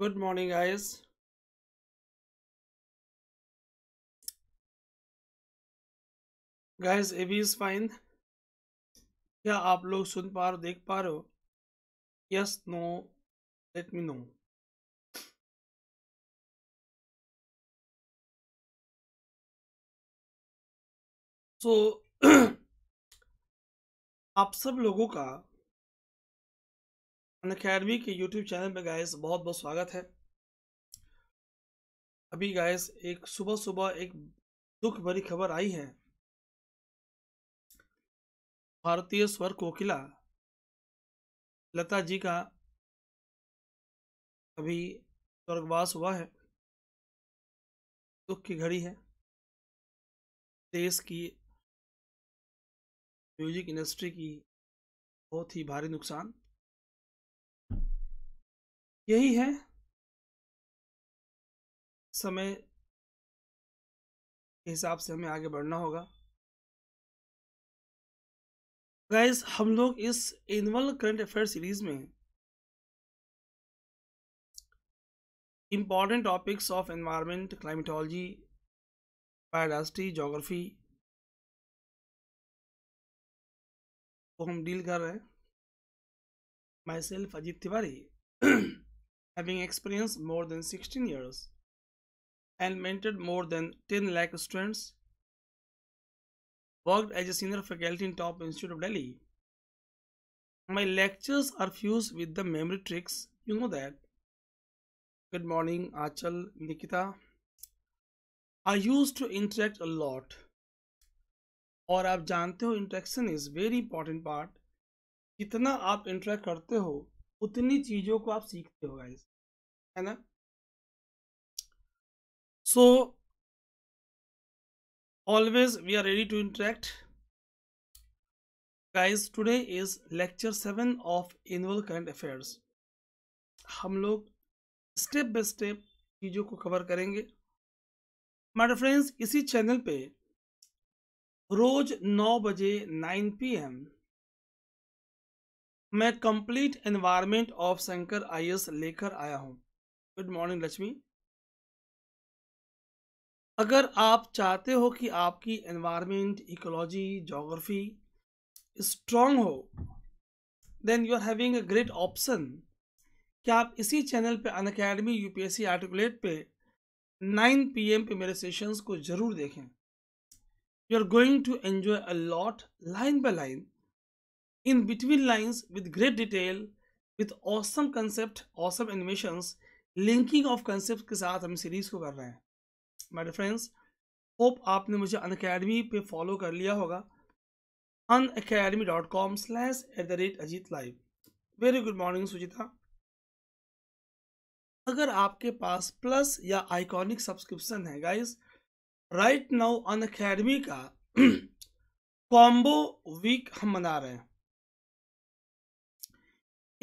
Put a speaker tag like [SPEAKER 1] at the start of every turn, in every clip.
[SPEAKER 1] good morning guys guys A B is fine क्या आप लोग सुन पा रहे हो देख पा रहे हो yes no let me know so आप सब लोगों का
[SPEAKER 2] अनकेडमी के यूट्यूब चैनल में गायस बहुत बहुत स्वागत है अभी गायस एक सुबह सुबह एक दुख भरी खबर आई है भारतीय स्वर कोकिला लता जी
[SPEAKER 1] का अभी स्वर्गवास हुआ है दुख की घड़ी है देश की म्यूजिक इंडस्ट्री की बहुत ही भारी नुकसान यही है समय के हिसाब से हमें आगे बढ़ना होगा गाइस हम लोग इस एनुअल करंट अफेयर सीरीज में important topics of environment climatology biodiversity geography को हम डील कर रहे हैं myself
[SPEAKER 2] Ajit Tiwari having experienced more than 16 years and mentored more than 10 lakh students, worked as a senior faculty in Top Institute of Delhi. My lectures are fused with the memory tricks, you know that. Good morning, Achal, Nikita. I used to interact a lot. और आप जानते हो interaction is very important part जितना आप interact करते हो उतनी चीज़ों को आप सीखते हो गाइज है ना so always we are ready to interact guys today is lecture seven of annual current affairs हम लोग स्टेप बाय स्टेप चीज़ों को कवर करेंगे माय फ्रेंड्स इसी चैनल पे रोज 9 बजे 9 पीएम मैं complete environment of Shankar IAS लेकर आया हूं गुड मॉर्निंग लक्ष्मी अगर आप चाहते हो कि आपकी एनवायरनमेंट इकोलॉजी जोग्राफी स्ट्रांग हो then you are having a great option क्या आप इसी चैनल पे अन अकेडमी यूपीएससी आर्टिकुलेट पे 9 पीएम पे मेरे सेशंस को ज़रूर देखें you are going to enjoy a lot line by line in between lines with great detail with awesome concept awesome animations linking of concept के साथ हम सीरीज़ को कर रहे हैं मेरे फ्रेंड्स होप आपने मुझे अन अकेडमी पर फॉलो कर लिया होगा Unacademy dot com slash at the rate Ajit live very good morning Sujita अगर आपके पास प्लस या आइकॉनिक सब्सक्रिप्शन है guys right now Unacademy का कॉम्बो वीक हम मना रहे हैं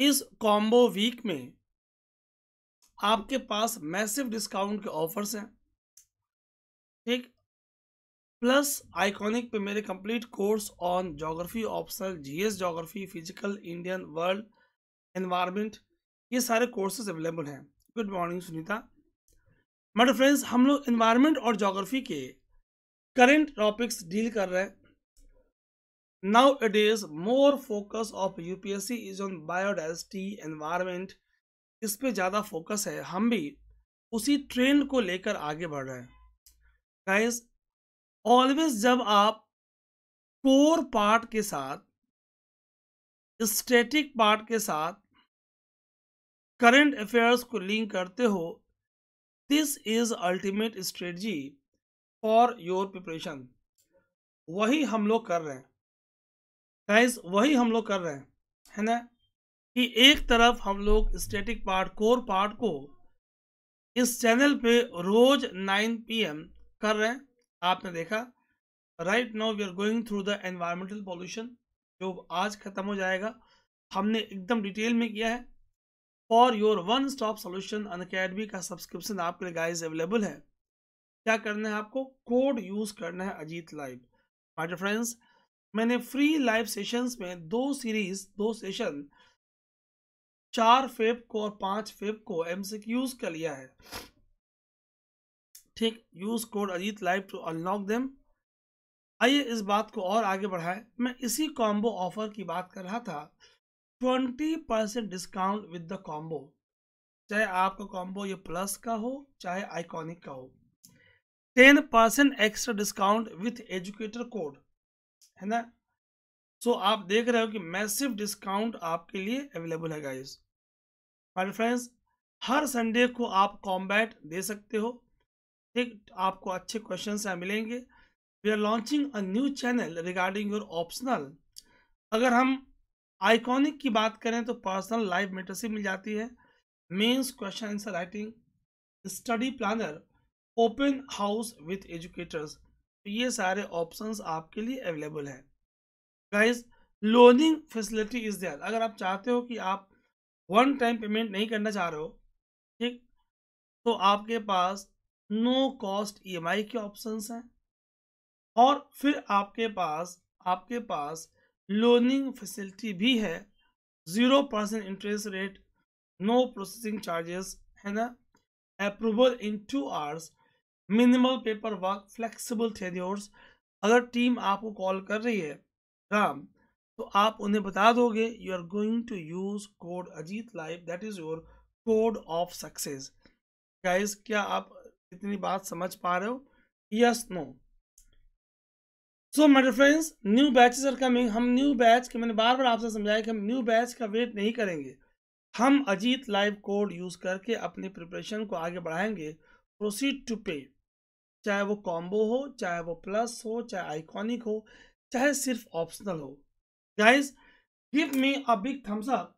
[SPEAKER 2] इस कॉम्बो वीक में आपके पास मैसिव डिस्काउंट के ऑफर्स हैं ठीक प्लस आइकॉनिक पे मेरे complete course on geography optional GS geography physical Indian world environment ये सारे कोर्सेज अवेलेबल हैं गुड मॉर्निंग सुनीता मेरे फ्रेंड्स हम लोग इन्वायरमेंट और जोग्राफी के करेंट टॉपिक्स डील कर रहे हैं now it is more focus of C is on biodiversity environment इस पर ज़्यादा फोकस है हम भी उसी ट्रेंड को लेकर आगे बढ़ रहे हैं गाइस ऑलवेज जब आप कोर पार्ट के साथ स्टैटिक पार्ट के साथ करंट अफेयर्स को लिंक करते हो this is ultimate strategy for your preparation वही हम लोग कर रहे हैं गाइस वही हम लोग कर रहे हैं है ना कि एक तरफ हम लोग स्टैटिक पार्ट कोर पार्ट को इस चैनल पे रोज 9 पीएम कर रहे हैं आपने देखा right now we are going through the environmental pollution जो आज ख़त्म हो जाएगा हमने एकदम डिटेल में किया है for your one stop solution Unacademy का सब्सक्रिप्शन आपके लिए गाइज अवेलेबल है क्या करना है आपको कोड यूज़ करना है अजीत लाइव माय फ्रेंड्स मैंने फ्री लाइव सेशंस में दो सीरीज़ दो सेशन चार फेब को और पांच फेब को एमसीक्यूज कर लिया है ठीक use code Ajit live to unlock them आइए इस बात को और आगे बढ़ाएं मैं इसी कॉम्बो ऑफर की बात कर रहा था twenty percent discount with the combo चाहे आपका कॉम्बो ये प्लस का हो चाहे आइकॉनिक का हो ten percent extra discount with educator code है ना सो so, आप देख रहे हो कि मैसिव डिस्काउंट आपके लिए अवेलेबल है गाइज़ और फ्रेंड्स हर संडे को आप कॉम्बैट दे सकते हो ठीक आपको अच्छे क्वेश्चन मिलेंगे we are launching a new channel regarding your optional अगर हम आइकॉनिक की बात करें तो पर्सनल लाइफ मेटरशिप मिल जाती है mains question answer writing study planner open house with educators तो ये सारे ऑप्शंस आपके लिए अवेलेबल हैं guys loaning facility is there अगर आप चाहते हो कि आप वन टाइम पेमेंट नहीं करना चाह रहे हो ठीक तो आपके पास नो कॉस्ट ईएमआई के ऑप्शंस हैं और फिर आपके पास आपके पास लोनिंग फैसिलिटी भी है zero percent interest rate no processing charges है ना approval in two hours minimal paper work flexible थे अगर टीम आपको कॉल कर रही है राम तो आप उन्हें बता दोगे you are going to use code Ajit live that is your code of success guys क्या आप इतनी बात समझ पा रहे हो यस नो सो मेरे friends new batches are coming हम न्यू बैच के मैंने बार बार आपसे समझाया कि हम न्यू बैच का वेट नहीं करेंगे हम अजीत लाइव कोड यूज़ करके अपनी प्रिपरेशन को आगे बढ़ाएंगे प्रोसीड टू पे चाहे वो कॉम्बो हो चाहे वो प्लस हो चाहे आइकॉनिक हो चाहे सिर्फ ऑप्शनल हो guys give me a big thumbs up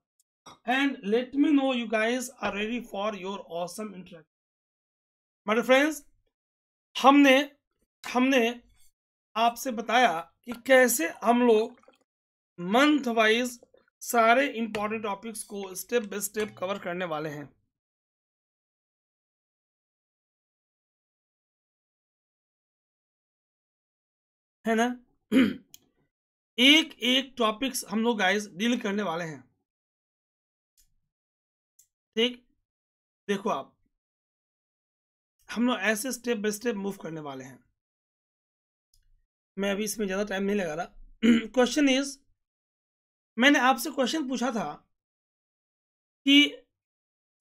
[SPEAKER 2] and let me know you guys are ready for your awesome interaction my dear friends humne हमने आपसे bataya ki kaise hum log month wise सारे important topics को step
[SPEAKER 1] by step cover करने वाले हैं है ना एक एक टॉपिक्स हम लोग गाइस डील करने वाले हैं ठीक देखो आप हम लोग ऐसे
[SPEAKER 2] स्टेप बाय स्टेप मूव करने वाले हैं मैं अभी इसमें ज़्यादा टाइम नहीं लगा रहा क्वेश्चन इज मैंने आपसे क्वेश्चन पूछा था कि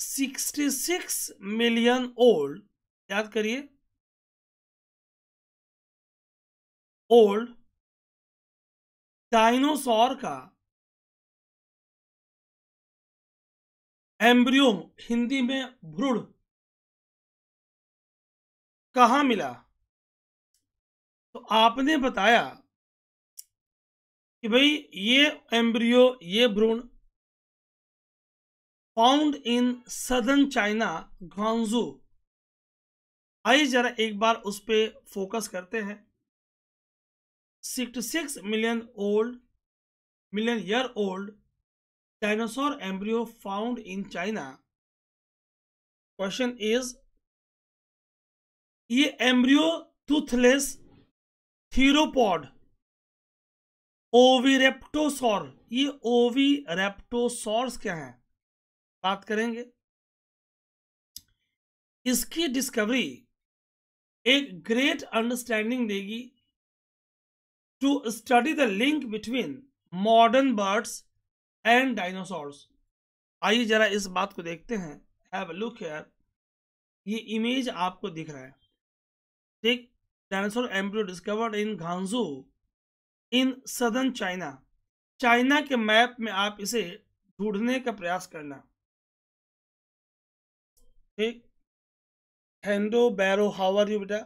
[SPEAKER 2] 66 मिलियन ओल्ड याद करिए
[SPEAKER 1] ओल्ड डायनोसॉर का एम्ब्रियो हिंदी में भ्रूण कहा मिला तो आपने बताया कि भाई ये एम्ब्रियो ये भ्रूण
[SPEAKER 2] found in southern China Ganzhou आइए जरा एक बार उस पर फोकस करते हैं six million old million year old dinosaur embryo
[SPEAKER 1] found in China question is
[SPEAKER 2] ये एम्ब्रियो टूथलेस थीरोपॉड ओवीरेप्टोसोर ये ओवीरेप्टोसॉर्स क्या हैं बात करेंगे इसकी डिस्कवरी एक ग्रेट अंडरस्टैंडिंग देगी to study the link between modern birds and dinosaurs. आइए जरा इस बात को देखते हैं Have a look here. ये इमेज आपको दिख रहा है ठीक dinosaur embryo discovered in Ganzhou in southern China China के मैप में आप इसे ढूंढने का प्रयास करना ठीक हेंडो बैरो
[SPEAKER 1] हावर यू बेटा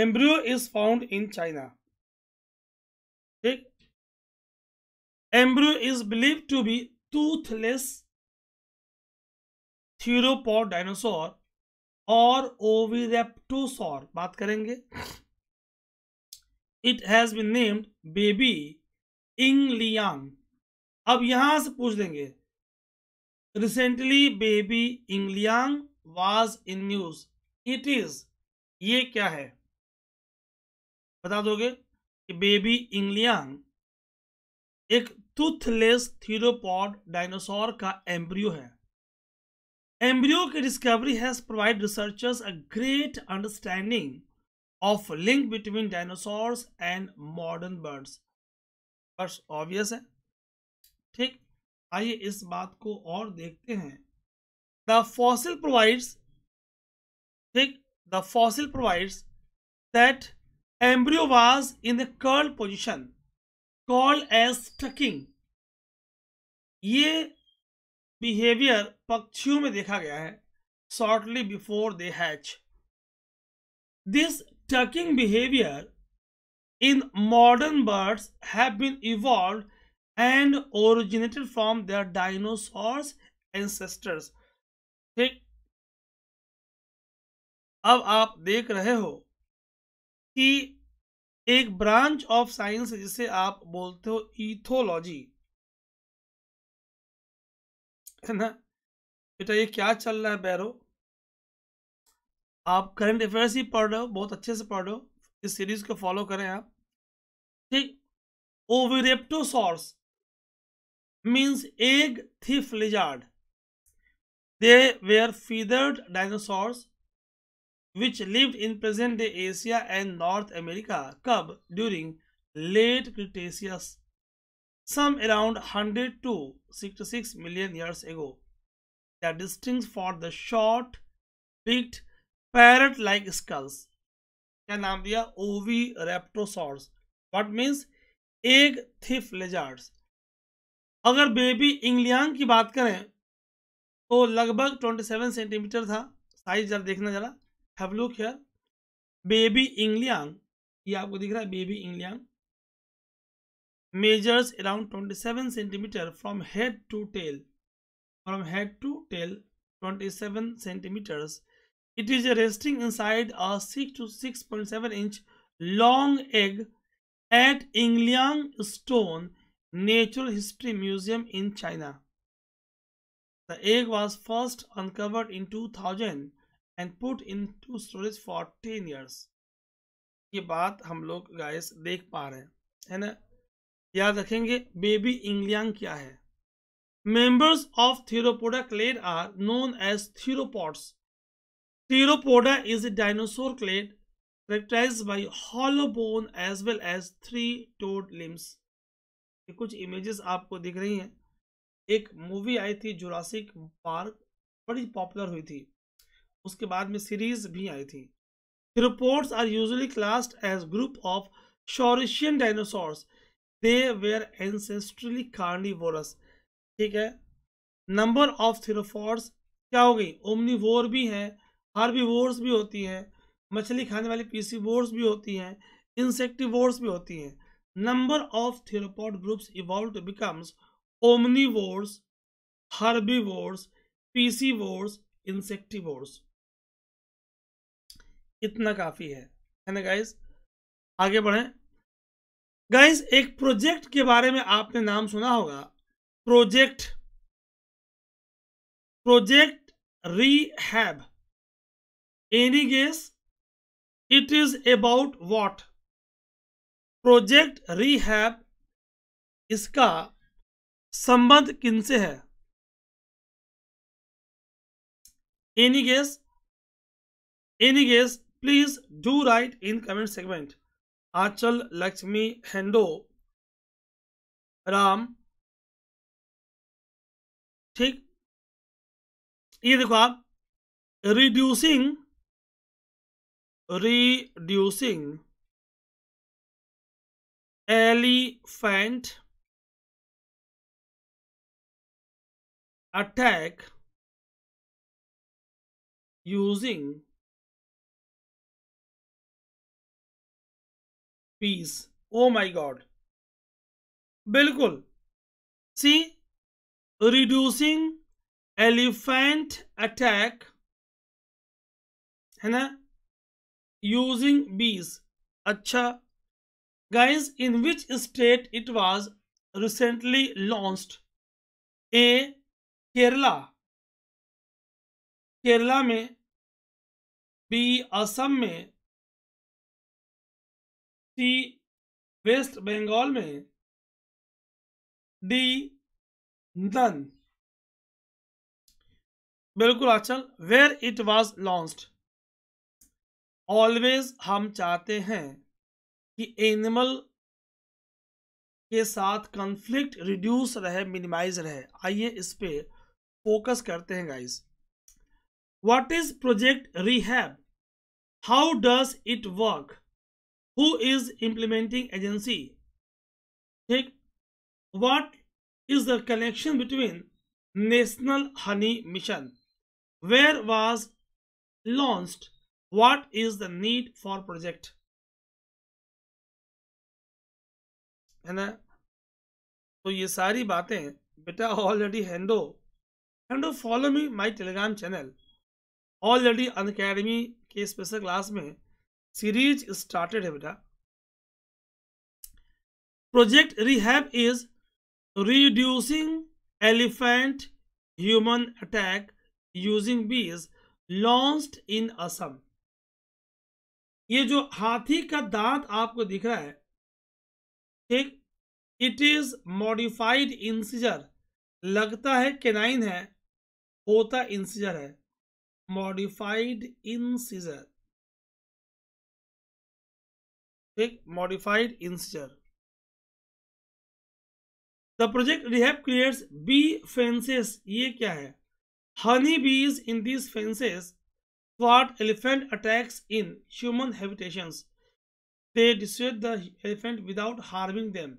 [SPEAKER 1] embryo is found in China ठीक embryo is believe to
[SPEAKER 2] be toothless theropod dinosaur और ओविरेप्टोसोर बात करेंगे it has been named Baby Yingliang अब यहां से पूछ देंगे recently Baby Yingliang was in news it is ये क्या है बता दोगे कि बेबी इंग्लियांग एक टूथलेस थीरोपॉड डायनासोर का एम्ब्रियो है एम्ब्रियो की discovery has provide researchers a great understanding of link between dinosaurs and modern birds birds obvious है ठीक आइए इस बात को और देखते हैं द फॉसिल प्रोवाइड्स ठीक the fossil provides that embryo was in a curled position called as tucking ये बिहेवियर पक्षियों में देखा गया है shortly before they hatch this tucking behavior in modern birds have been evolved and originated from their dinosaurs ancestors ठीक अब आप देख रहे हो कि एक ब्रांच ऑफ साइंस जिसे आप बोलते हो इथोलॉजी है ना बेटा ये क्या चल रहा है बैरो आप करंट अफेयर्स ही पढ़ रहे हो बहुत अच्छे से पढ़ रहे हो इस सीरीज को फॉलो करें आप ठीक oviraptorosaurs means egg thief lizard they were feathered dinosaurs which lived in present day Asia and North America कब during late Cretaceous some around hundred two six six million years ago या distinguished for the short beaked parrot like skulls क्या नाम दिया oviraptorosaurs what means egg thief lizards अगर Baby Yingliang की बात करें तो लगभग ट्वेंटी सेवन सेंटीमीटर था साइज जरा देखना जरा have look here baby Yingliang ये आपको दिख रहा है baby Yingliang measures around 27 centimeter from head to tail. from head to tail 27 centimeters it is resting inside a 6 to 6.7 inch long egg at Ingliang Stone Natural History Museum in China. The egg was first uncovered in 2000 and put into storage for ten years ये बात हम लोग guys देख पा रहे हैं है ना याद रखेंगे बेबी इंग्लियांग क्या है members of Theropoda clade are known as theropods Theropoda is a dinosaur clade characterised by hollow bone as well as three toed limbs कुछ इमेजेस आपको दिख रही हैं एक मूवी आई थी जुरासिक पार्क बड़ी पॉपुलर हुई थी उसके बाद में सीरीज भी आई थी reports are usually classed as group of saurischian dinosaurs they were ancestrally carnivorous ठीक है नंबर ऑफ थीरोफॉर्स क्या हो गई ओमनीवोर भी हैं हार्बीवोर्स भी होती हैं मछली खाने वाली पीसीवोर्स भी होती हैं इंसेक्टिवोर्स भी होती हैं number of theropod groups evolve to becomes omnivores herbivores piscivores insectivores इतना काफ़ी है है ना गाइज आगे बढ़ें गाइज एक प्रोजेक्ट के बारे में आपने नाम सुना होगा project
[SPEAKER 1] project rehab any guess it is about what project rehab इसका संबंध किनसे है any guess
[SPEAKER 2] any guess please do write in comment segment Anchal Laxmi हेंडो राम
[SPEAKER 1] ठीक ये देखो आप reducing reducing elephant attack using bees oh my God बिल्कुल सी
[SPEAKER 2] रिड्यूसिंग एलिफेंट अटैक है ना यूजिंग बीस अच्छा guys in which state it was recently launched
[SPEAKER 1] a kerala kerala में b असम में सी वेस्ट बंगाल में डी
[SPEAKER 2] नन बिल्कुल Anchal where it was launched always हम चाहते हैं कि एनिमल के साथ कंफ्लिक्ट रिड्यूस रहे मिनिमाइज रहे आइए इस पे फोकस करते हैं guys what is project rehab how does it work who is implementing agency ठीक what is the connection between national honey mission where was launched what is the need for project है ना तो ये सारी बातें बेटा ऑलरेडी हैंडो हैंडो follow me my Telegram channel already Unacademy के स्पेशल क्लास में सीरीज स्टार्टेड है बेटा project rehab is reducing elephant human attack using bees launch in Assam ये जो हाथी का दांत आपको दिख रहा है ठीक इट इज मॉडिफाइड इंसिजर लगता है केनाइन है होता इंसिजर है मॉडिफाइड इंसिजर ठीक modified incisor the project rehab creates bee fences ये क्या है honey bees in this fences what elephant attacks in human habitation they distract the elephant without harming them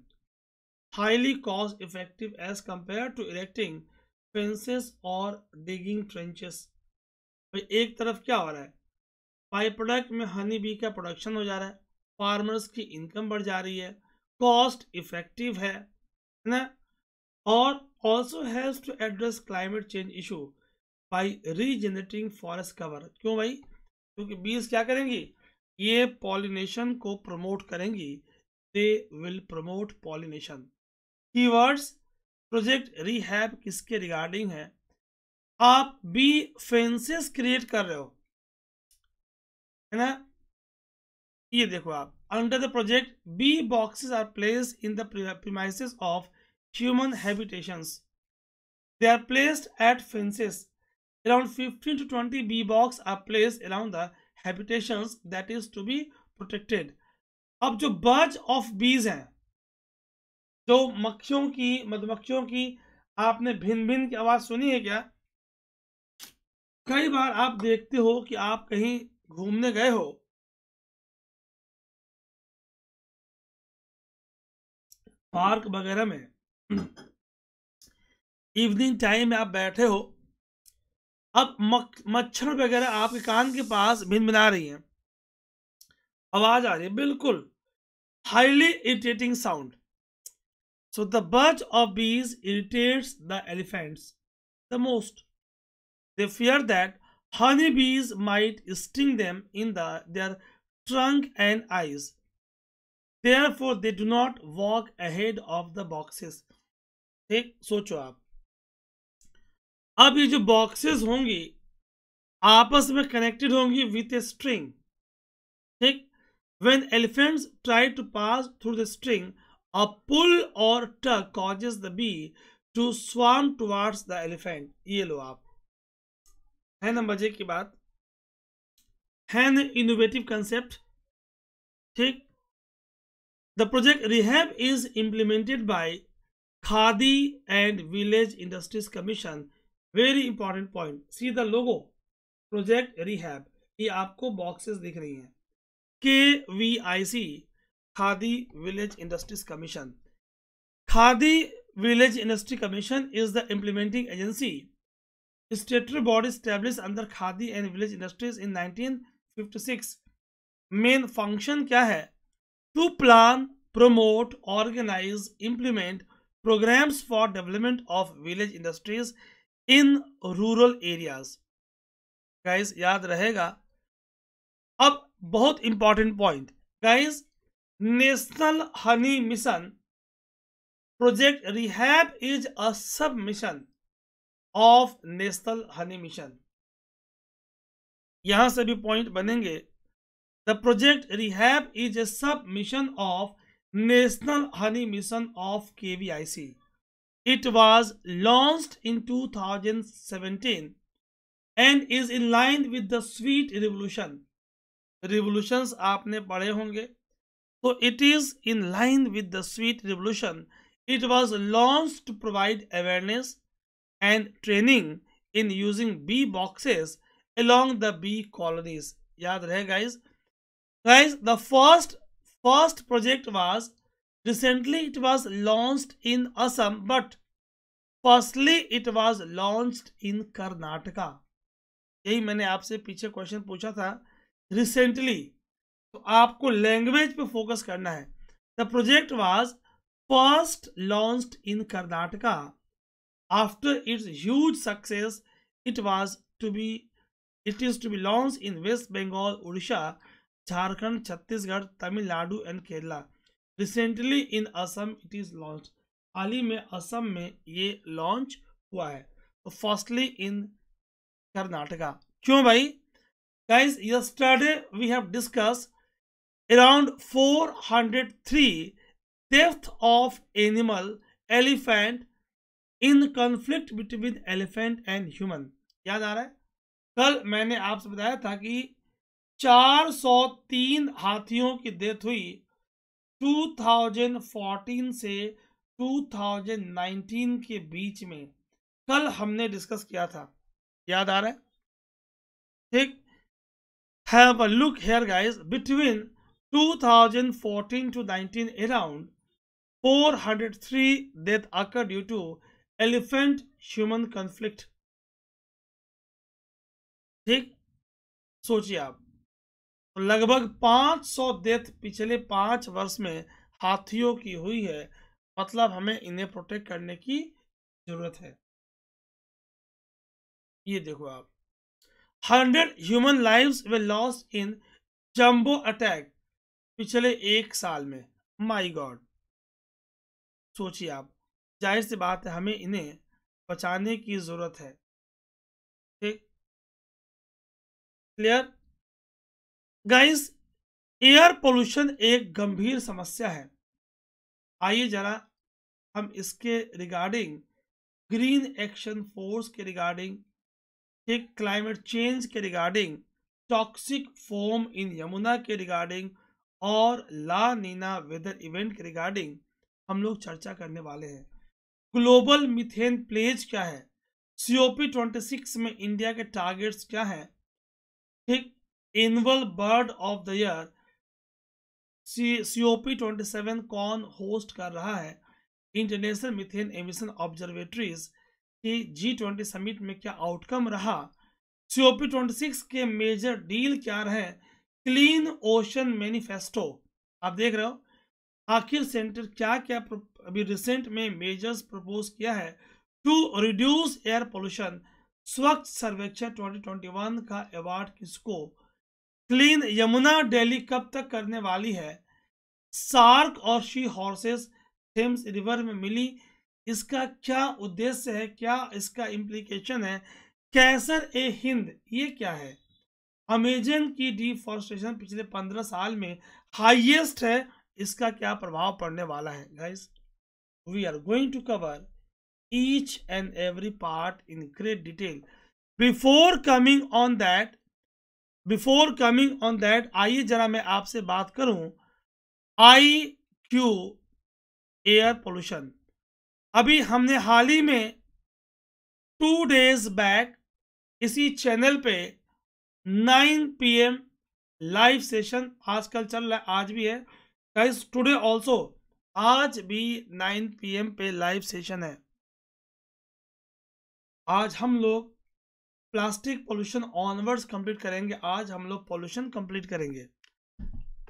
[SPEAKER 2] highly cost effective as compare to electric fences और digging trenches एक तरफ क्या हो रहा है बाई प्रोडक्ट में हनी बी का production हो जा रहा है फार्मर्स की इनकम बढ़ जा रही है कॉस्ट इफेक्टिव है ना और also has to address climate change issue by regenerating forest cover क्यों भाई क्योंकि बीज क्या करेंगी ये पॉलिनेशन को प्रमोट करेंगी they will promote pollination keywords project rehab किसके रिगार्डिंग है आप बी फेंसेस क्रिएट कर रहे हो है ना ये देखो आप under the project bee boxes are place in the premises of human habitations they are placed at fences around 15 to 20 bee box are placed around the habitations that is to be protected अब जो बर्ज of बीज हैं जो मक्खियों की मधुमक्खियों की आपने भिन्न भिन्न की आवाज सुनी है क्या कई बार आप देखते हो कि
[SPEAKER 1] आप कहीं घूमने गए हो
[SPEAKER 2] पार्क वगैरह में हम्म। इवनिंग टाइम में आप बैठे हो अब मच्छर वगैरह आपके कान के पास भिनभिना रही हैं आवाज आ रही है बिल्कुल highly irritating sound so the बर्ड of bees irritates the elephants the most they fear that honey bees might sting them in the their trunk and eyes therefore they do not walk ahead of the boxes ठीक सोचो आप अब ये जो boxes होंगी आपस में connected होंगी विथ ए स्ट्रिंग ठीक when elephants try to pass through the string a pull और tug causes the bee to swarm towards the elephant ये लो आप है ना मजे की बात है ना इनोवेटिव कंसेप्ट ठीक The project Rehab is implemented by Khadi and Village Industries Commission. Very important point. See the logo. Project Rehab. ये आपको boxes दिख रही हैं K V I C Khadi village industries commission Khadi village industry commission is the implementing agency statutory body established under khadi and village industries in 1956 Main function क्या है to plan, promote, organize, implement programs for development of village industries in rural areas. Guys, याद रहेगा अब बहुत important point guys national honey mission project rehab is a sub mission of national honey mission यहां से भी point बनेंगे The project rehab is a submission of National Honey Mission of KVIC. It was launched in 2017 and is in line with the sweet revolution. Revolutions aapne padhe honge so it is in line with the sweet revolution. It was launched to provide awareness and training in using bee boxes along the bee colonies. yaad rahe guys, guys the first first project was recently it was launched in assam but firstly it was launched in karnataka यही मैंने आपसे पीछे question पूछा था recently तो आपको language पे focus करना है the project was first launched in Karnataka after its huge success it was to be it is to be launch in West Bengal Orissa Jharkhand, Chhattisgarh, Tamil Nadu and Kerala recently in Assam it is launch हाल ही में असम में ये launch हुआ है तो firstly इन कर्नाटका क्यों भाई guys yesterday we have discuss around 403 death of animal elephant in conflict between elephant and human याद आ रहा है कल मैंने आपसे बताया था कि 403 हाथियों की डेथ हुई 2014 से 2019 के बीच में कल हमने डिस्कस किया था याद आ रहा है ठीक have a look here guys between 2014 to 19 around 403 death occurred due to elephant human conflict ठीक सोचिए आप लगभग 500 डेथ पिछले पांच वर्ष में हाथियों की हुई है मतलब हमें इन्हें प्रोटेक्ट करने की जरूरत है ये देखो आप hundred human lives were lost in jumbo attack पिछले एक साल में माय गॉड सोचिए आप जाहिर सी बात है हमें इन्हें
[SPEAKER 1] बचाने की जरूरत है ठीक क्लियर
[SPEAKER 2] गाइस एयर पोल्यूशन एक गंभीर समस्या है आइए जरा हम इसके रिगार्डिंग ग्रीन एक्शन फोर्स के रिगार्डिंग एक क्लाइमेट चेंज के regarding toxic foam in Yamuna के रिगार्डिंग और ला नीना वेदर इवेंट के रिगार्डिंग हम लोग चर्चा करने वाले हैं ग्लोबल मिथेन प्लेज क्या है सीओपी ट्वेंटी सिक्स में इंडिया के टारगेट्स क्या हैं ठीक annual bird of the year C O P twenty seven कौन होस्ट कर रहा है इंटरनेशनल मिथेन एमिशन ऑब्जर्वेटरीज की जी ट्वेंटी समिट में क्या आउटकम रहा C O P twenty six के मेजर डील क्या रहे क्लीन ओशन मैनिफेस्टो आप देख रहे हो आखिर सेंटर क्या क्या अभी रिसेंट में मेजर्स प्रपोज किया है टू रिड्यूस एयर पोल्यूशन स्वच्छ सर्वेक्षण 2021 का अवार्ड किसको क्लीन यमुना डेली कब तक करने वाली है सार्क और शी हॉर्सेस थेम्स रिवर में मिली इसका क्या उद्देश्य है क्या इसका इम्प्लीकेशन है कैसर ए हिंद ये क्या है अमेजन की डिफॉरस्टेशन पिछले पंद्रह साल में हाईएस्ट है इसका क्या प्रभाव पड़ने वाला है guys we are going to cover each and every part in great detail before coming on that before coming on that आइए जरा मैं आपसे बात करूं आई क्यू एयर पोल्यूशन अभी हमने हाल ही में टू डेज बैक इसी चैनल पे 9 एम लाइव सेशन आजकल चल रहा है आज भी है गाइस टुडे आल्सो आज भी 9 एम पे लाइव सेशन है आज हम लोग प्लास्टिक पोल्यूशन ऑनवर्ड्स कंप्लीट करेंगे आज हम लोग पोल्यूशन कंप्लीट करेंगे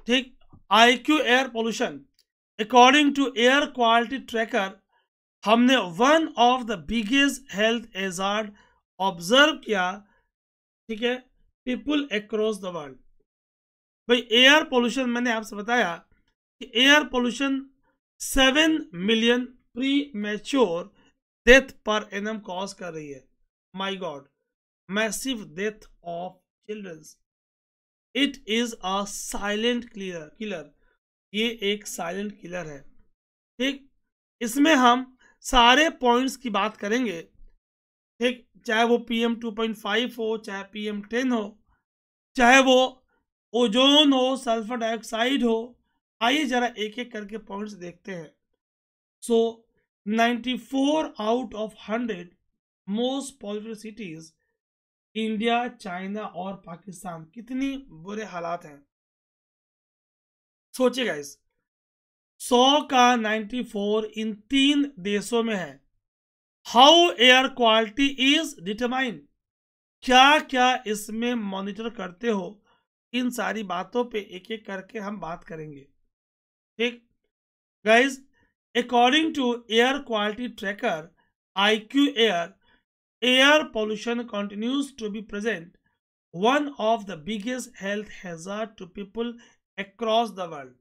[SPEAKER 2] ठीक I Q air pollution according to air quality tracker हमने one of the biggest health hazard observe किया ठीक है पीपुल अक्रॉस द वर्ल्ड भाई एयर पोल्यूशन मैंने आपसे बताया कि air pollution seven million premature death per annum cause कर रही है my God massive death of children it is a silent killer ये एक साइलेंट किलर है ठीक इसमें हम सारे पॉइंट्स की बात करेंगे ठीक चाहे वो P M two point five हो चाहे पी एम टेन हो चाहे वो ओजोन हो सल्फर डाइऑक्साइड हो आइए जरा एक एक करके पॉइंट्स देखते हैं so so, four out of hundred most polluted cities India China और पाकिस्तान कितनी बुरे हालात हैं सोचिएगा इस सौ का 94 इन तीन देशों में है how air quality is determined क्या क्या इसमें मॉनिटर करते हो इन सारी बातों पे एक एक करके हम बात करेंगे ठीक guys according to air quality tracker I Q air Air pollution continues to be present, one of the biggest health hazard to people across the world.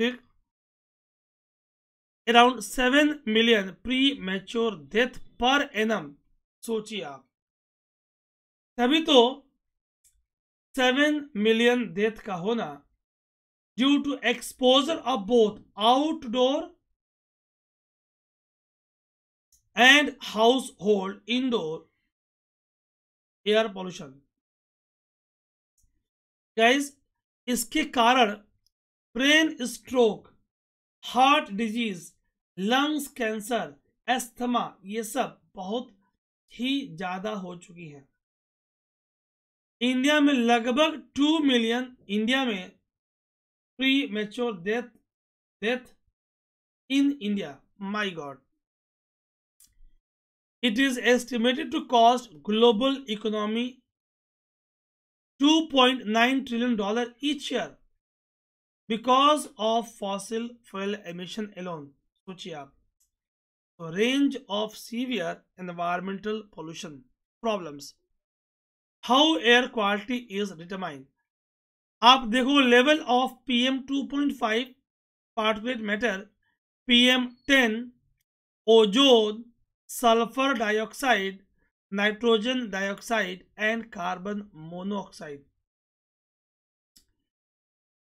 [SPEAKER 1] ठीक around
[SPEAKER 2] seven million premature death per annum सोचिए आप तभी तो seven million death का होना due to exposure of both outdoor
[SPEAKER 1] household indoor air pollution guys
[SPEAKER 2] इसके कारण brain stroke heart disease lungs cancer asthma ये सब बहुत ही ज्यादा हो चुकी है इंडिया में लगभग टू मिलियन इंडिया में premature death death in India my God it is estimated to cost global economy 2.9 trillion dollar each year because of fossil fuel emission alone sochiye so range of severe environmental pollution problems how air quality is determined आप देखो level of PM 2.5 particulate matter PM 10 Ozone. Sulphur dioxide nitrogen dioxide and carbon monoxide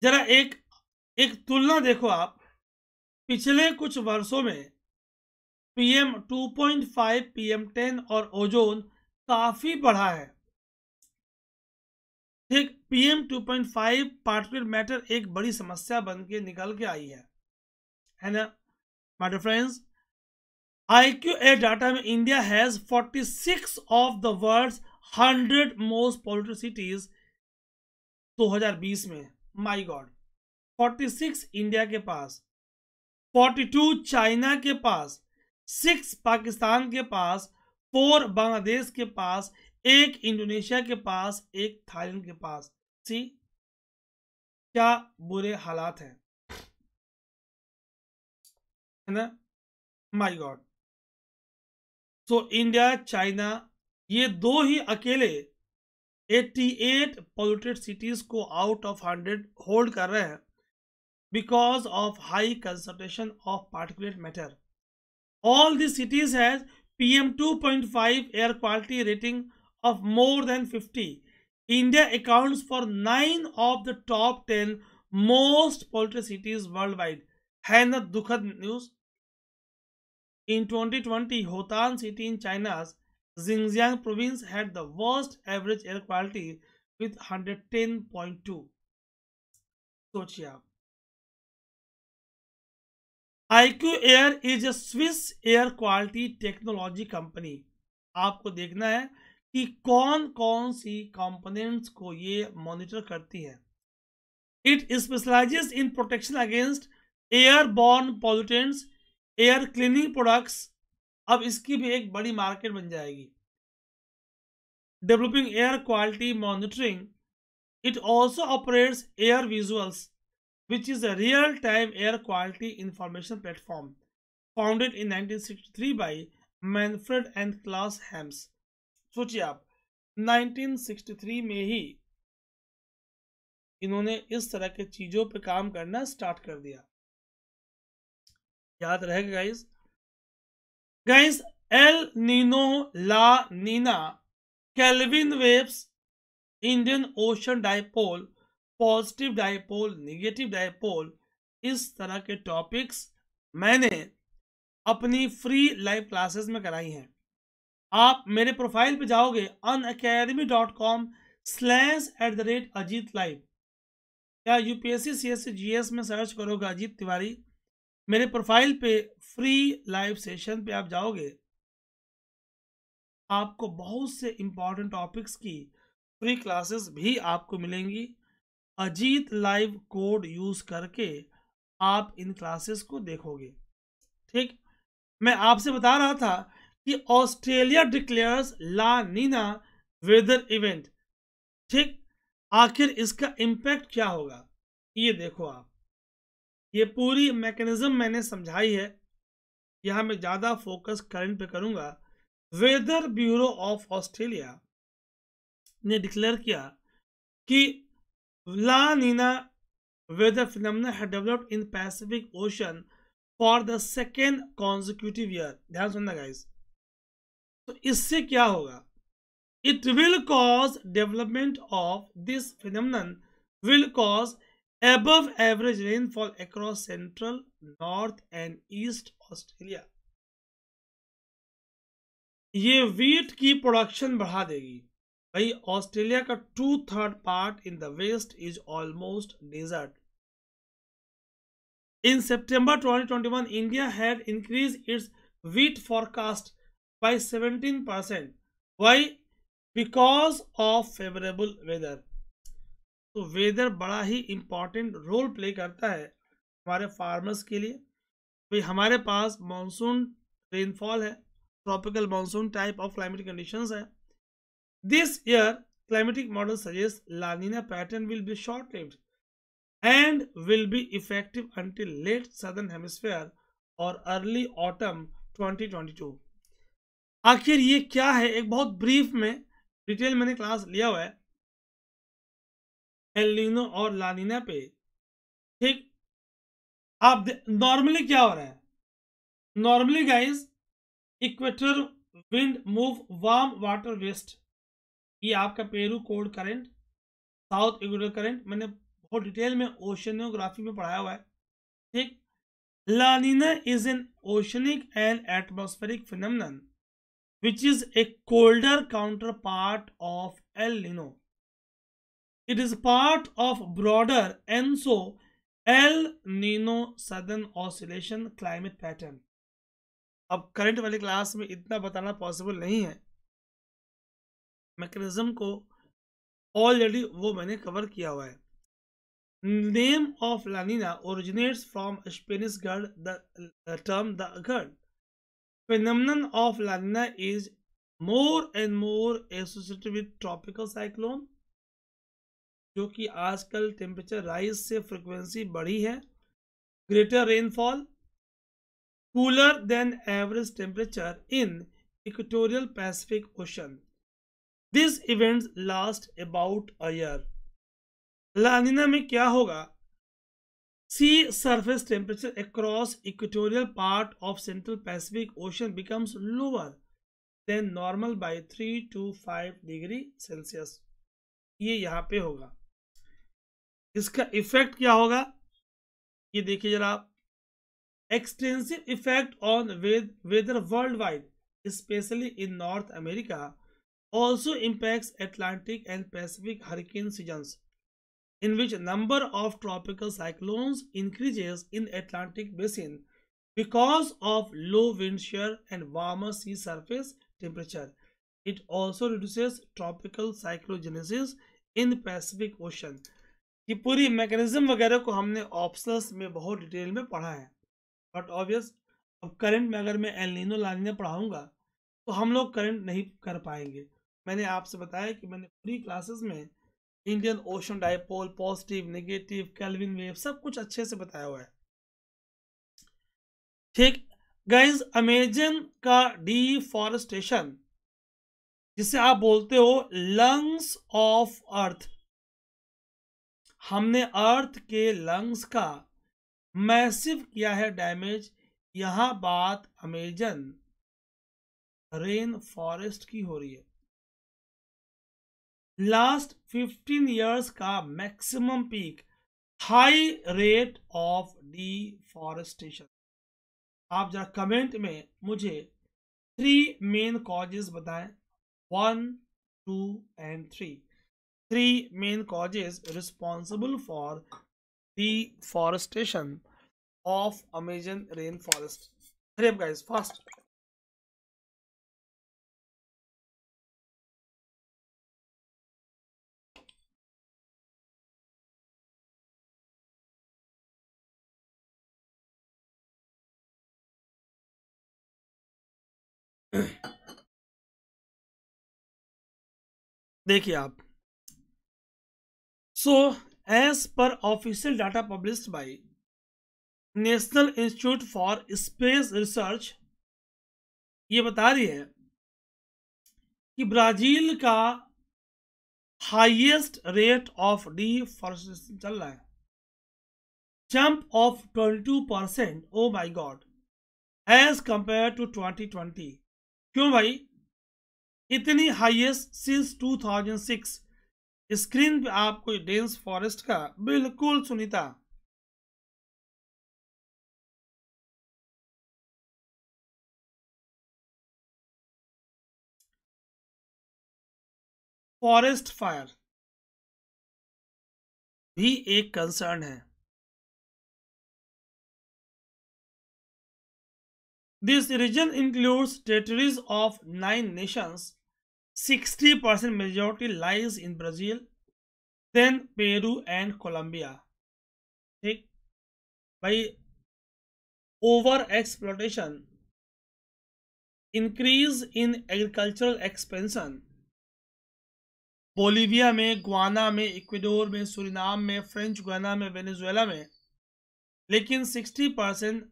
[SPEAKER 2] जरा एक एक तुलना देखो आप पिछले कुछ वर्षों में पीएम 2.5 पीएम 10 और ओजोन काफी बढ़ा है ठीक पीएम 2.5 पार्टिकुलर मैटर एक बड़ी समस्या बन के निकल के आई है है ना माय फ्रेंड्स IQA data में six of 46 world hundred most 100 cities दो हजार 2020 में माय गॉड 46 इंडिया के पास 42 चाइना के पास 6 पाकिस्तान के पास 4 बांग्लादेश के पास एक इंडोनेशिया के पास एक थाईलैंड के पास सी क्या बुरे हालात हैं है ना माय गॉड तो इंडिया चाइना ये दो ही अकेले 88 एट पॉल्यूटेड सिटीज को आउट ऑफ हंड्रेड होल्ड कर रहे हैं because of high concentration of particulate matter all the cities has point five air quality rating of more than fifty India account for nine of the top ten most polluted cities worldwide है न दुखद news In 2020, Hotan city in China's Xinjiang province had the worst average air quality with 110.2. Sochia. IQ Air is a Swiss air quality technology company. आपको देखना है कि कौन कौन सी components को ये मॉनिटर करती है it specialises in protection against airborne pollutants air cleaning products अब इसकी भी एक बड़ी मार्केट बन जाएगी developing air quality monitoring it also operates air visuals which is a real time air quality information platform founded in 1963 by Manfred and Klaus Hams. सोचिए आप 1963 में ही इन्होंने इस तरह के चीज़ों पर काम करना स्टार्ट कर दिया याद रहेगा guys guys El Nino La Nina Kelvin waves Indian ocean dipole positive dipole negative dipole इस तरह के टॉपिक्स मैंने अपनी फ्री लाइव क्लासेस में कराई हैं आप मेरे प्रोफाइल पे जाओगे Unacademy dot com slash at the rate Ajit live या यूपीएससी सी एस में सर्च करोगे अजीत तिवारी मेरे प्रोफाइल पे फ्री लाइव सेशन पे आप जाओगे आपको बहुत से इम्पॉर्टेंट टॉपिक्स की फ्री क्लासेस भी आपको मिलेंगी अजीत लाइव कोड यूज़ करके आप इन क्लासेस को देखोगे ठीक मैं आपसे बता रहा था कि Australia declares La Nina weather event ठीक आखिर इसका इम्पैक्ट क्या होगा ये देखो आप ये पूरी मैकेनिज्म मैंने समझाई है यहां मैं ज़्यादा फोकस करंट पे करूंगा वेदर ब्यूरो ऑफ ऑस्ट्रेलिया ने डिक्लेयर किया कि ला नीना वेदर फिनमना है developed in Pacific ocean for the second consecutive year ध्यान सुनना गाइस तो इससे क्या होगा it will cause development of this phenomenon will cause above average rainfall across central north and east Australia ये wheat की production बढ़ा देगी भाई ऑस्ट्रेलिया का two third part in the west is almost desert in September 2021 India had increase its wheat forecast by 17 percent why because of favourable weather तो weather बड़ा ही important role play करता है हमारे फार्मर्स के लिए भाई हमारे पास मानसून रेनफॉल है tropical monsoon type of climatic condition है this year climatic model suggests La Nina pattern will be short-lived and will be effective until late southern hemisphere और early autumn 2022. आखिर ये क्या है एक बहुत ब्रीफ में डिटेल मैंने क्लास लिया हुआ है एलिनो और लालिना पे ठीक आप नॉर्मली क्या हो रहा है normally guys equator wind move warm water west ये आपका Peru cold current south equator current मैंने बहुत डिटेल में ओशनियोग्राफी में पढ़ाया हुआ है ठीक La Nina is an oceanic and atmospheric phenomenon which is a colder counterpart of El Nino it is part of broader enso el nino southern oscillation climate pattern अब current वाली क्लास में इतना बताना पॉसिबल नहीं है mechanism को already वो मैंने कवर किया हुआ है name of La Nina originates from Spanish girl the term the girl phenomenon of La Nina is more and more associated with tropical cyclone क्योंकि आजकल टेम्परेचर राइज से फ्रिक्वेंसी बढ़ी है greater rainfall cooler than average temperature in equatorial Pacific ocean this event last about year La Nina में क्या होगा sea surface temperature across equatorial part of central Pacific ocean becomes lower than normal by three to five degree Celsius ये यहाँ पे होगा इसका effect क्या होगा ये देखिए जरा आप extensive effect on weather world wide especially in North America also impact Atlantic and Pacific hurricane season in which number of tropical cyclones increases in Atlantic basin because of low wind shear and warmer sea surface temperature it also reduces tropical cyclogenesis in Pacific ocean कि पूरी mechanism वगैरह को हमने option में बहुत detail में पढ़ा है बट ऑब्वियस अब करंट में अगर मैं एलिनो लाने पढ़ाऊंगा तो हम लोग करंट नहीं कर पाएंगे मैंने आपसे बताया कि मैंने पूरी क्लासेस में Indian ocean dipole positive negative Kelvin wave सब कुछ अच्छे से बताया हुआ है ठीक गाइज अमेजन का डीफॉरेस्टेशन जिसे आप बोलते हो लंग्स ऑफ अर्थ हमने अर्थ के लंग्स का मैसिव किया है डैमेज यहां बात अमेजन रेन फॉरेस्ट की हो रही है लास्ट फिफ्टीन इयर्स का maximum peak high rate of deforestation आप जरा कमेंट में मुझे थ्री मेन कॉजेज बताएं one two and three three main causes responsible for deforestation of Amazon rainforest.
[SPEAKER 1] Hurry up guys, fast.
[SPEAKER 2] देखिए आप So, as per official data published by National Institute for Space Research ये बता रही है कि Brazil का highest rate of deforestation चल रहा है jump of 22 percent oh my God as compare to 2020 क्यों भाई इतनी हाईएस्ट सिंस 2006 स्क्रीन पे आपको डेंस फॉरेस्ट का बिल्कुल
[SPEAKER 1] सुनीता फॉरेस्ट फायर भी एक कंसर्न है
[SPEAKER 2] this region includes territories of nine nations 60% majority lies in Brazil, then Peru and Colombia. ठीक भाई over exploitation increase in agricultural expansion Bolivia में गुआना में इक्वेडोर में सुरिनाम में फ्रेंच गुआना में वेनेजुएला में लेकिन 60 परसेंट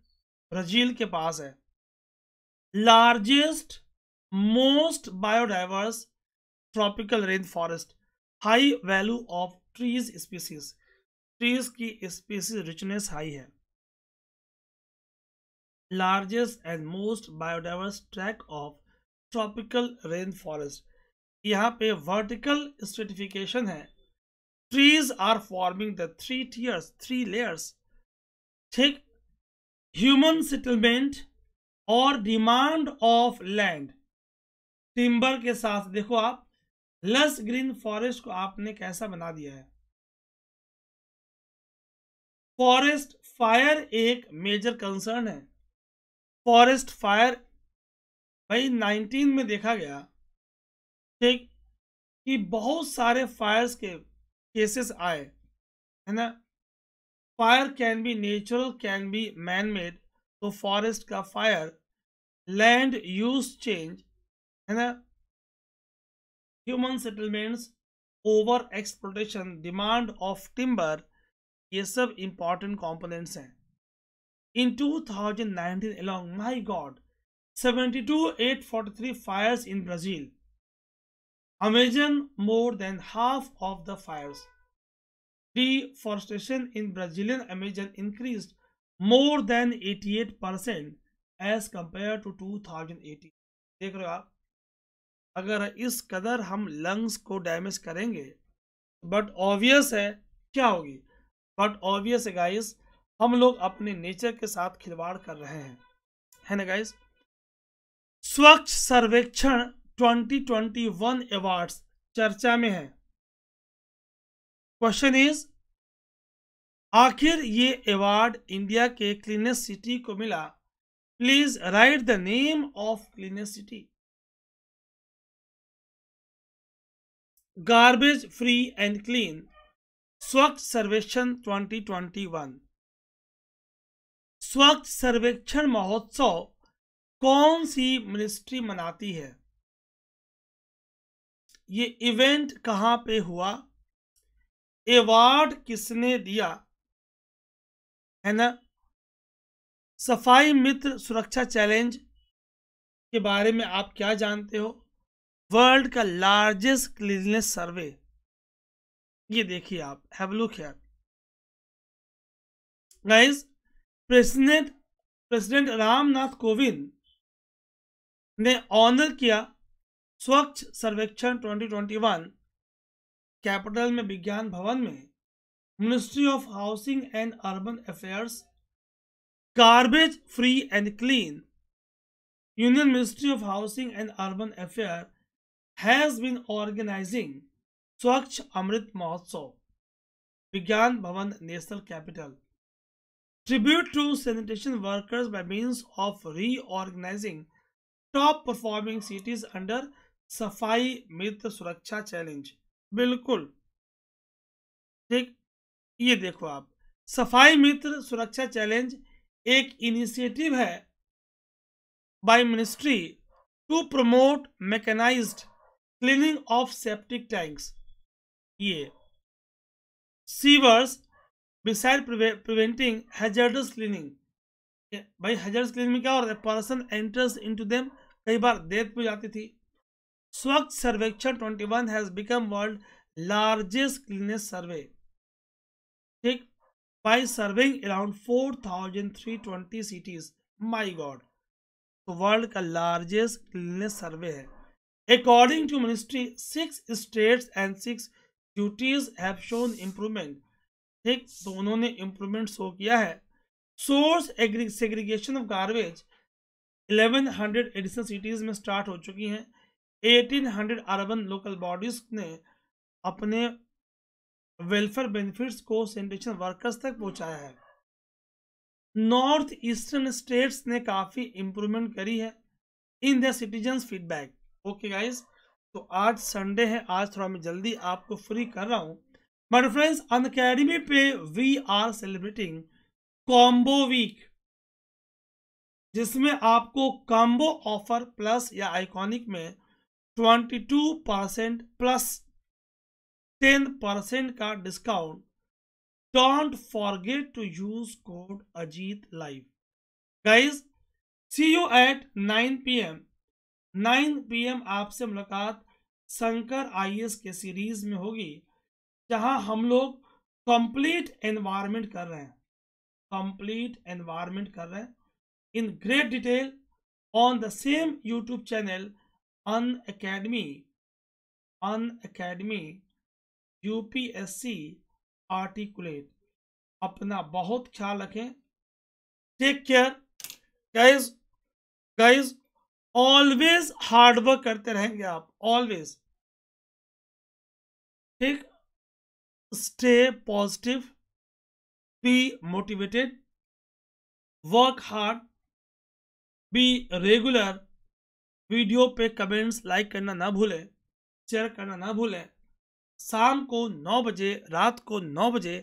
[SPEAKER 2] ब्राज़ील के पास है largest most biodiverse tropical rainforest high value of trees species trees की species richness high है largest and most biodiverse tract of tropical rainforest यहाँ पे vertical stratification है trees are forming the three tiers three layers ठीक human settlement or demand of land timber के साथ देखो आप लस ग्रीन फॉरेस्ट को आपने कैसा बना दिया है फॉरेस्ट फायर एक मेजर कंसर्न है फॉरेस्ट फायर भाई 19 में देखा गया ठीक कि बहुत सारे फायर्स के केसेस आए है ना fire can be natural can be man made तो फॉरेस्ट का फायर लैंड यूज चेंज है ना human settlements over exploitation demand of timber ये सब इंपॉर्टेंट कंपोनेंट्स हैं in 2019 along my god 72843 fires in brazil amazon more than half of the fires deforestation in brazilian amazon increased more than 88% as compared to 2018 dekh rahe ho aap अगर इस कदर हम lungs को damage करेंगे but obvious है क्या होगी but obvious है गाइस हम लोग अपने नेचर के साथ खिलवाड़ कर रहे हैं है ना गाइस स्वच्छ सर्वेक्षण 2021 अवार्ड्स चर्चा में है क्वेश्चन इज आखिर ये अवार्ड इंडिया के क्लीनेस्ट सिटी को मिला please write the name of cleanest city garbage free and clean Swachh Survekshan 2021 स्वच्छ सर्वेक्षण महोत्सव कौन सी मिनिस्ट्री मनाती है ये इवेंट कहाँ पे हुआ एवार्ड किसने दिया है ना सफाई मित्र सुरक्षा चैलेंज के बारे में आप क्या जानते हो वर्ल्ड का लार्जेस्ट क्लीनलीनेस सर्वे ये देखिए आप have look here guys president president Ramnath Kovind ने ऑनर किया स्वच्छ सर्वेक्षण 2021 कैपिटल में विज्ञान भवन में ministry of housing and urban affairs garbage free and clean union ministry of housing and urban affair has been organizing Swachh Amrit Mahotsav Vigyan Bhawan national capital tribute to sanitation workers by of reorganizing top performing cities under Safai Mitra सुरक्षा challenge बिल्कुल ठीक ये देखो आप सफाई मित्र सुरक्षा challenge एक initiative है by ministry to promote mechanized cleaning of septic tanks ये sewers beside preventing hazardous cleaning भाई हेजर्स क्लीनिंग में क्या हो रहा है person enters into them कई बार देर पे जाती थी Swachh Survekshan twenty one has become world largest cleanliness survey ठीक serving around four thousand three twenty cities my God world का लार्जेस्ट क्लीननेस सर्वे है According to ministry, six states and six duties have shown improvement. ठीक तो उन्होंने improvement show किया है source segregation of garbage 1100 additional cities में start हो चुकी हैं 1800 अर्बन लोकल बॉडीज ने अपने वेलफेयर बेनिफिट्स को सैनिटेशन वर्कर्स तक पहुंचाया है नॉर्थ ईस्टर्न स्टेट्स ने काफ़ी इम्प्रूवमेंट करी है in the citizens feedback okay guys तो आज संडे है आज थोड़ा मैं जल्दी आपको फ्री कर रहा हूँ बट फ्रेंड्स अन अकेडमी पे we are celebrating combo week जिसमें आपको कॉम्बो ऑफर प्लस या आइकॉनिक में 22 परसेंट प्लस 10 परसेंट का discount don't forget to use code Ajit live guys see you at 9 PM nine P आपसे मुलाकात शंकर आई के सीरीज में होगी जहां हम लोग कंप्लीट एनवायरमेंट कर रहे हैं कंप्लीट एनवायरमेंट कर रहे हैं in great detail on the same YouTube channel Unacademy Unacademy UPSC articulate अपना बहुत ख्याल रखें take care guys guys always hard work करते रहेंगे आप ऑलवेज ठीक stay positive be motivated work hard be regular video पे कमेंट्स लाइक करना ना भूलें शेयर करना ना भूलें शाम को नौ बजे रात को नौ बजे